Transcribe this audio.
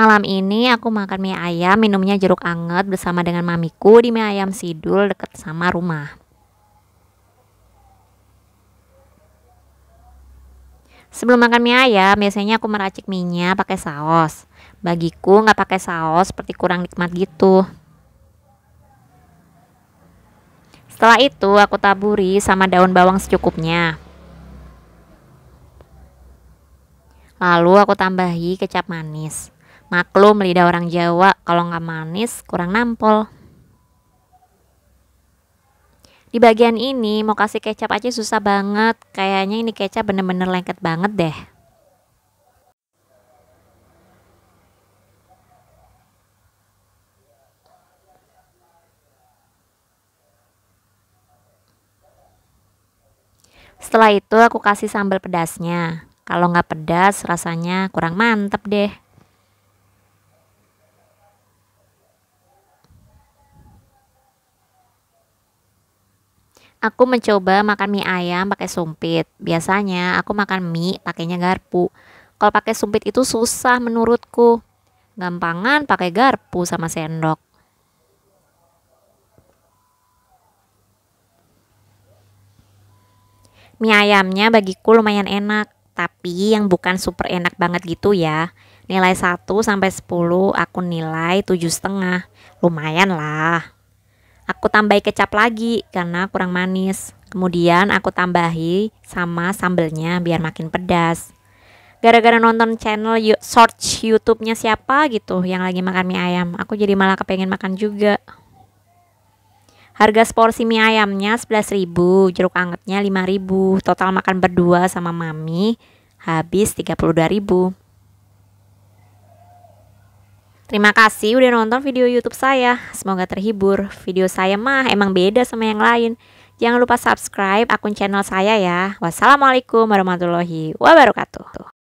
Malam ini aku makan mie ayam, minumnya jeruk anget bersama dengan mamiku di mie ayam Sidul deket sama rumah. Sebelum makan mie ayam, biasanya aku meracik minyak pakai saus. Bagiku nggak pakai saus, seperti kurang nikmat gitu. Setelah itu aku taburi sama daun bawang secukupnya. Lalu aku tambahi kecap manis. Maklum lidah orang Jawa kalau nggak manis kurang nampol. Di bagian ini mau kasih kecap aja susah banget. Kayaknya ini kecap bener-bener lengket banget deh. Setelah itu aku kasih sambal pedasnya. Kalau nggak pedas rasanya kurang mantep deh. Aku mencoba makan mie ayam pakai sumpit. Biasanya aku makan mie pakainya garpu. Kalau pakai sumpit itu susah menurutku. Gampangan pakai garpu sama sendok. Mie ayamnya bagiku lumayan enak, tapi yang bukan super enak banget gitu ya. Nilai 1 sampai 10 aku nilai 7,5. Lumayan lah. Aku tambahi kecap lagi karena kurang manis. Kemudian aku tambahi sama sambelnya biar makin pedas. Gara-gara nonton channel you, search YouTube-nya siapa gitu yang lagi makan mie ayam, aku jadi malah kepengen makan juga. Harga seporsi mie ayamnya 11.000, jeruk angetnya 5.000, total makan berdua sama mami habis 32.000. Terima kasih udah nonton video YouTube saya. Semoga terhibur. Video saya mah emang beda sama yang lain. Jangan lupa subscribe akun channel saya ya. Wassalamualaikum warahmatullahi wabarakatuh.